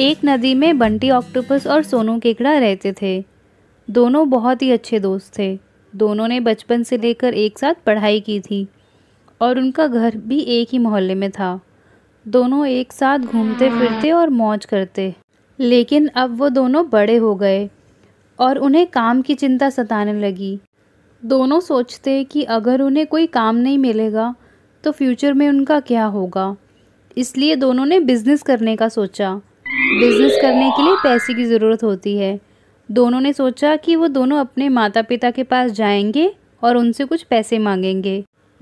एक नदी में बंटी ऑक्टोपस और सोनू केकड़ा रहते थे दोनों बहुत ही अच्छे दोस्त थे दोनों ने बचपन से लेकर एक साथ पढ़ाई की थी और उनका घर भी एक ही मोहल्ले में था दोनों एक साथ घूमते फिरते और मौज करते लेकिन अब वो दोनों बड़े हो गए और उन्हें काम की चिंता सताने लगी दोनों सोचते कि अगर उन्हें कोई काम नहीं मिलेगा तो फ्यूचर में उनका क्या होगा इसलिए दोनों ने बिज़नेस करने का सोचा बिजनेस करने के लिए पैसे की ज़रूरत होती है दोनों ने सोचा कि वो दोनों अपने माता पिता के पास जाएंगे और उनसे कुछ पैसे मांगेंगे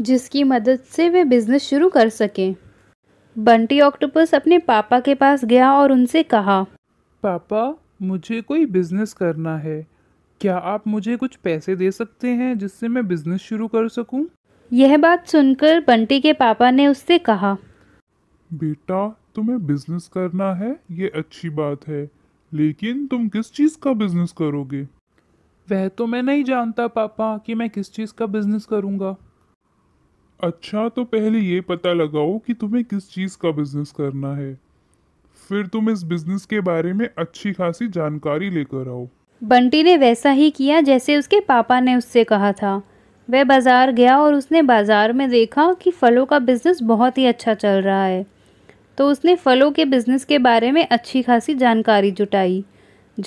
जिसकी मदद से वे बिज़नेस शुरू कर सकें बंटी ऑक्टोपस अपने पापा के पास गया और उनसे कहा पापा मुझे कोई बिज़नेस करना है क्या आप मुझे कुछ पैसे दे सकते हैं जिससे मैं बिज़नेस शुरू कर सकूं? यह बात सुनकर बंटी के पापा ने उससे कहा बेटा तुम्हें बिजनेस करना है ये अच्छी बात है लेकिन तुम किस चीज़ का बिजनेस करोगे वह तो मैं नहीं जानता पापा कि मैं किस चीज़ का बिजनेस करूँगा अच्छा तो पहले ये पता लगाओ कि तुम्हें किस चीज़ का बिजनेस करना है फिर तुम इस बिजनेस के बारे में अच्छी खासी जानकारी लेकर आओ बंटी ने वैसा ही किया जैसे उसके पापा ने उससे कहा था वह बाज़ार गया और उसने बाज़ार में देखा कि फलों का बिज़नेस बहुत ही अच्छा चल रहा है तो उसने फलों के बिजनेस के बारे में अच्छी खासी जानकारी जुटाई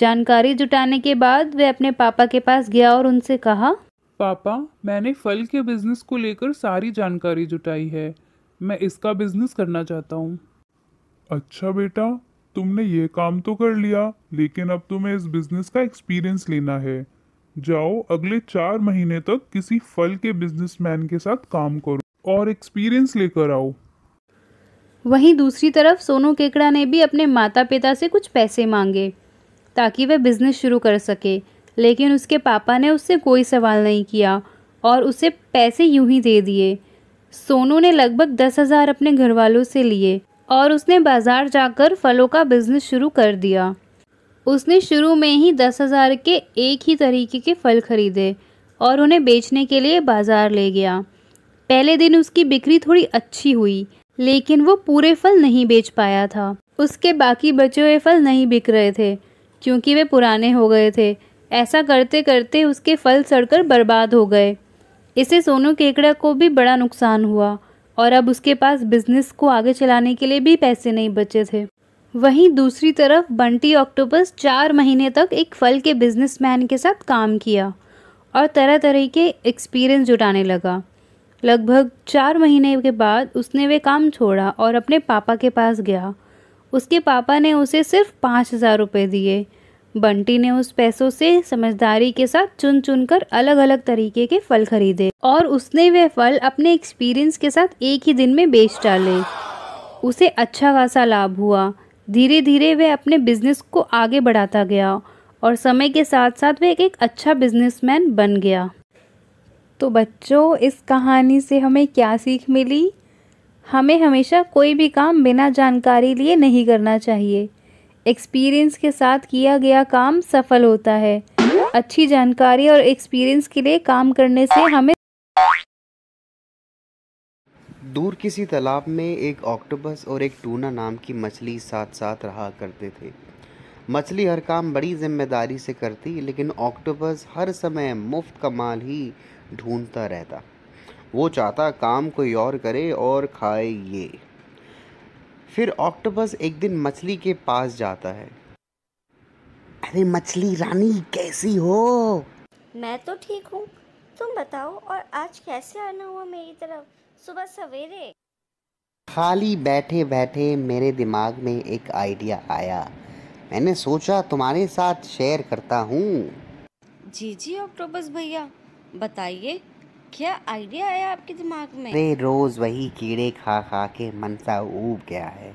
जानकारी जुटाने के बाद वह अपने पापा के पास गया और उनसे कहा पापा मैंने फल के बिजनेस को लेकर सारी जानकारी जुटाई है मैं इसका बिजनेस करना चाहता हूँ अच्छा बेटा तुमने ये काम तो कर लिया लेकिन अब तुम्हें इस बिजनेस का एक्सपीरियंस लेना है जाओ अगले चार महीने तक किसी फल के बिजनेसमैन के साथ काम करो और एक्सपीरियंस लेकर आओ वहीं दूसरी तरफ सोनू केकड़ा ने भी अपने माता पिता से कुछ पैसे मांगे ताकि वह बिज़नेस शुरू कर सके लेकिन उसके पापा ने उससे कोई सवाल नहीं किया और उसे पैसे यूं ही दे दिए सोनू ने लगभग दस हज़ार अपने घर वालों से लिए और उसने बाज़ार जाकर फलों का बिज़नेस शुरू कर दिया उसने शुरू में ही दस हज़ार के एक ही तरीके के फल खरीदे और उन्हें बेचने के लिए बाज़ार ले गया पहले दिन उसकी बिक्री थोड़ी अच्छी हुई लेकिन वो पूरे फल नहीं बेच पाया था उसके बाकी बचे हुए फल नहीं बिक रहे थे क्योंकि वे पुराने हो गए थे ऐसा करते करते उसके फल सड़कर बर्बाद हो गए इसे सोनू केकड़ा को भी बड़ा नुकसान हुआ और अब उसके पास बिजनेस को आगे चलाने के लिए भी पैसे नहीं बचे थे वहीं दूसरी तरफ बंटी ऑक्टोपस चार महीने तक एक फल के बिजनेसमैन के साथ काम किया और तरह तरह के एक्सपीरियंस जुटाने लगा लगभग चार महीने के बाद उसने वे काम छोड़ा और अपने पापा के पास गया उसके पापा ने उसे सिर्फ पाँच हज़ार रुपये दिए बंटी ने उस पैसों से समझदारी के साथ चुन चुन कर अलग अलग तरीके के फल खरीदे और उसने वे फल अपने एक्सपीरियंस के साथ एक ही दिन में बेच डाले उसे अच्छा खासा लाभ हुआ धीरे धीरे वह अपने बिजनेस को आगे बढ़ाता गया और समय के साथ साथ वह एक अच्छा बिजनेसमैन बन गया तो बच्चों इस कहानी से हमें क्या सीख मिली हमें हमेशा कोई भी काम बिना जानकारी लिए नहीं करना चाहिए एक्सपीरियंस के साथ किया गया काम सफल होता है अच्छी जानकारी और एक्सपीरियंस के लिए काम करने से हमें दूर किसी तालाब में एक ऑक्टोपस और एक टूना नाम की मछली साथ साथ रहा करते थे मछली हर काम बड़ी जिम्मेदारी से करती लेकिन ऑक्टोपस हर समय मुफ्त का माल ही ढूंढता रहता वो चाहता काम कोई और करे और खाए ये फिर ऑक्टोपस एक दिन मछली के पास जाता है अरे मछली रानी कैसी हो मैं तो ठीक हूँ तुम बताओ और आज कैसे आना हुआ मेरी तरफ सुबह सवेरे खाली बैठे बैठे मेरे दिमाग में एक आइडिया आया मैंने सोचा तुम्हारे साथ शेयर करता हूँ जी जी ऑक्टोबस भैया बताइए क्या आइडिया आया आपके दिमाग में अरे रोज वही कीड़े खा खा के मन सा उब गया है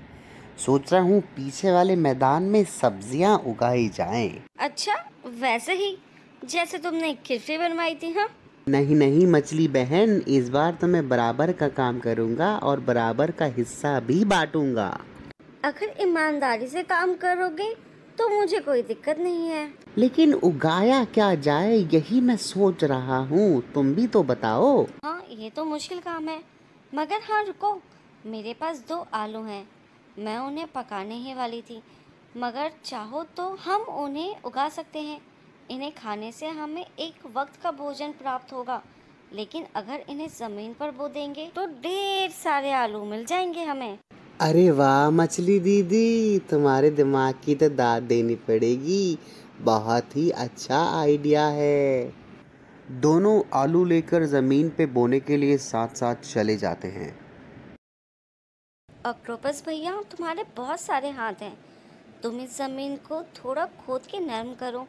सोच रहा हूँ पीछे वाले मैदान में सब्जियाँ उगाई जाएं। अच्छा वैसे ही जैसे तुमने खिरफे बनवाई थी हाँ नहीं नहीं मछली बहन इस बार तो मैं बराबर का काम करूँगा और बराबर का हिस्सा भी बांटूंगा अगर ईमानदारी से काम करोगे तो मुझे कोई दिक्कत नहीं है लेकिन उगाया क्या जाए यही मैं सोच रहा हूँ तुम भी तो बताओ हाँ ये तो मुश्किल काम है मगर हाँ रुको मेरे पास दो आलू हैं मैं उन्हें पकाने ही वाली थी मगर चाहो तो हम उन्हें उगा सकते हैं इन्हें खाने से हमें एक वक्त का भोजन प्राप्त होगा लेकिन अगर इन्हें ज़मीन पर बो देंगे तो ढेर सारे आलू मिल जाएंगे हमें अरे वाह मछली दीदी तुम्हारे दिमाग की तो दाद देनी पड़ेगी बहुत ही अच्छा आइडिया है दोनों आलू लेकर ज़मीन पे बोने के लिए साथ साथ चले जाते हैं ऑक्टोपस भैया तुम्हारे बहुत सारे हाथ हैं तुम इस ज़मीन को थोड़ा खोद के नरम करो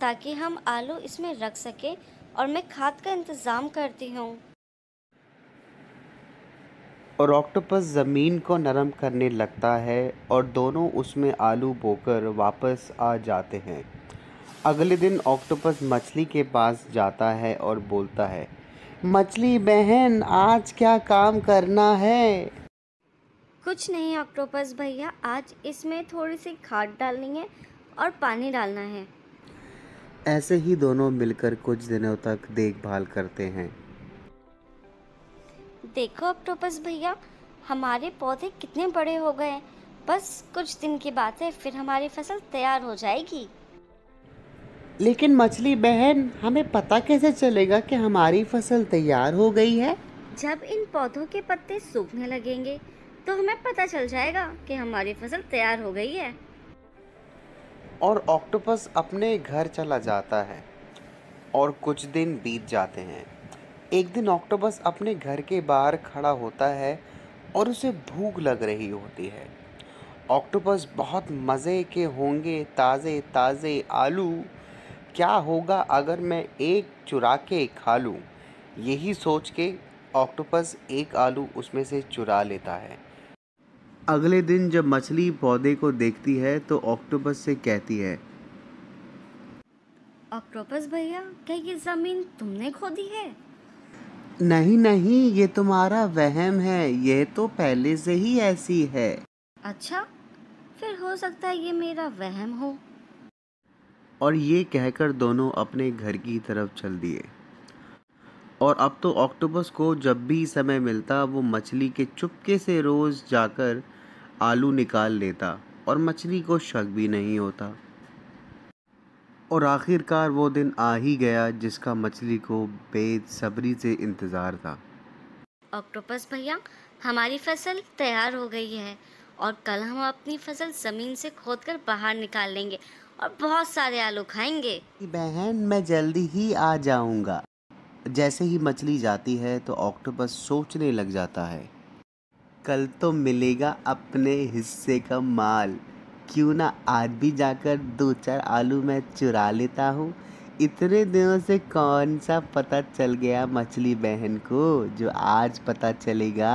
ताकि हम आलू इसमें रख सकें और मैं खाद का इंतज़ाम करती हूँ और ऑक्टोपस ज़मीन को नरम करने लगता है और दोनों उसमें आलू बोकर वापस आ जाते हैं अगले दिन ऑक्टोपस मछली के पास जाता है और बोलता है मछली बहन आज क्या काम करना है कुछ नहीं ऑक्टोपस भैया आज इसमें थोड़ी सी खाद डालनी है और पानी डालना है ऐसे ही दोनों मिलकर कुछ दिनों तक देखभाल करते हैं देखो ऑक्टोपस भैया हमारे पौधे कितने बड़े हो गए बस कुछ दिन की बात है फिर हमारी फसल तैयार हो जाएगी लेकिन मछली बहन हमें पता कैसे चलेगा कि हमारी फसल तैयार हो गई है जब इन पौधों के पत्ते सूखने लगेंगे तो हमें पता चल जाएगा कि हमारी फसल तैयार हो गई है और ऑक्टोपस अपने घर चला जाता है और कुछ दिन बीत जाते हैं एक दिन ऑक्टोपस अपने घर के बाहर खड़ा होता है और उसे भूख लग रही होती है ऑक्टोपस बहुत मज़े के होंगे ताज़े ताज़े आलू क्या होगा अगर मैं एक चुरा के खा लूँ यही सोच के ऑक्टोपस एक आलू उसमें से चुरा लेता है अगले दिन जब मछली पौधे को देखती है तो ऑक्टोपस से कहती है ऑक्टोपस भैया क्या ये ज़मीन तुमने खोदी है नहीं नहीं ये तुम्हारा वहम है यह तो पहले से ही ऐसी है अच्छा फिर हो सकता है ये मेरा वहम हो और ये कहकर दोनों अपने घर की तरफ चल दिए और अब तो ऑक्टोपस को जब भी समय मिलता वो मछली के चुपके से रोज़ जाकर आलू निकाल लेता और मछली को शक भी नहीं होता और आखिरकार वो दिन आ ही गया जिसका मछली को बेसब्री से इंतज़ार था ऑक्टोपस भैया हमारी फसल तैयार हो गई है और कल हम अपनी फसल ज़मीन से खोदकर बाहर निकाल लेंगे और बहुत सारे आलू खाएंगे बहन मैं जल्दी ही आ जाऊंगा जैसे ही मछली जाती है तो ऑक्टोपस सोचने लग जाता है कल तो मिलेगा अपने हिस्से का माल क्यों ना आज भी जाकर दो चार आलू मैं चुरा लेता हूँ इतने दिनों से कौन सा पता चल गया मछली बहन को जो आज पता चलेगा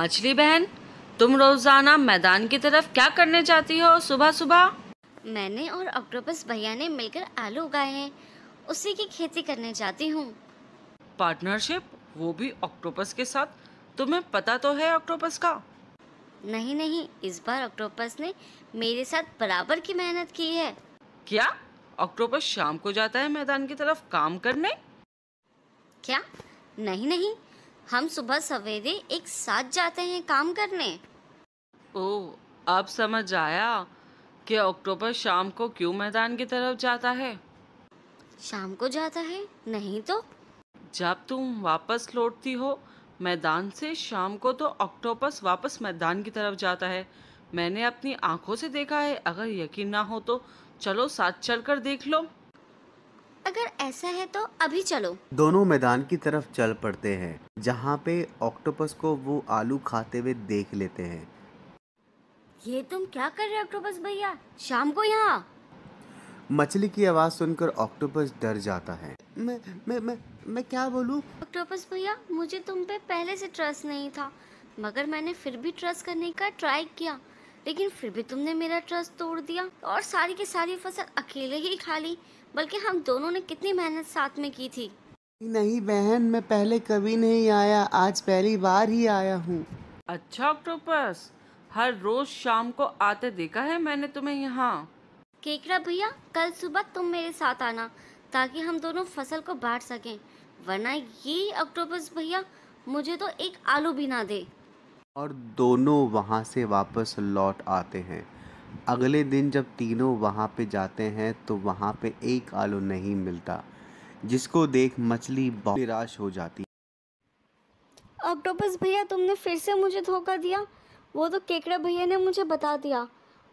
मछली बहन तुम रोजाना मैदान की तरफ क्या करने जाती हो सुबह सुबह मैंने और ऑक्टोपस भैया ने मिलकर आलू उगाए हैं उसी की खेती करने जाती हूँ पार्टनरशिप वो भी ऑक्टोपस के साथ तुम्हें पता तो है ऑक्टोपस का नहीं नहीं इस बार ऑक्टोपस ने मेरे साथ बराबर की मेहनत की है क्या ऑक्टोपस शाम को जाता है मैदान की तरफ काम करने क्या नहीं नहीं हम सुबह सवेरे एक साथ जाते हैं काम करने ओ अब समझ आया कि ऑक्टोपस शाम को क्यों मैदान की तरफ जाता है शाम को जाता है नहीं तो जब तुम वापस लौटती हो मैदान से शाम को तो ऑक्टोपस वापस मैदान की तरफ जाता है मैंने अपनी आंखों से देखा है अगर यकीन ना हो तो चलो साथ चलकर देख लो अगर ऐसा है तो अभी चलो दोनों मैदान की तरफ चल पड़ते हैं जहाँ पे ऑक्टोपस को वो आलू खाते हुए देख लेते हैं ये तुम क्या कर रहे हो ऑक्टोपस भैया शाम को यहाँ मछली की आवाज़ सुनकर ऑक्टोपस डर जाता है मैं मैं मैं मैं क्या बोलूँ ऑक्टोपस भैया मुझे तुम पे पहले से ट्रस्ट नहीं था मगर मैंने फिर भी ट्रस्ट करने का ट्राई किया लेकिन फिर भी तुमने मेरा ट्रस्ट तोड़ दिया और सारी की सारी फसल अकेले ही खा ली बल्कि हम दोनों ने कितनी मेहनत साथ में की थी नहीं बहन मैं पहले कभी नहीं आया आज पहली बार ही आया हूँ अच्छा ऑक्टोपस हर रोज शाम को आते देखा है मैंने तुम्हें यहाँ केकड़ा भैया कल सुबह तुम मेरे साथ आना ताकि हम दोनों फसल को बांट सकें वरना ये ऑक्टोपस भैया मुझे तो एक आलू भी ना दे और दोनों वहाँ से वापस लौट आते हैं अगले दिन जब तीनों वहाँ पे जाते हैं तो वहाँ पे एक आलू नहीं मिलता जिसको देख मछली बहुत निराश हो जाती ऑक्टोपस भैया तुमने फिर से मुझे धोखा दिया वो तो केकड़ा भैया ने मुझे बता दिया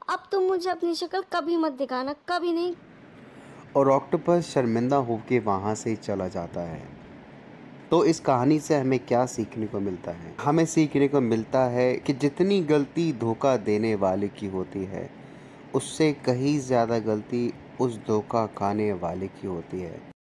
अब तुम मुझे अपनी शक्ल कभी मत दिखाना कभी नहीं और ऑक्टोपस शर्मिंदा होकर वहाँ से चला जाता है तो इस कहानी से हमें क्या सीखने को मिलता है हमें सीखने को मिलता है कि जितनी गलती धोखा देने वाले की होती है उससे कहीं ज़्यादा गलती उस धोखा खाने वाले की होती है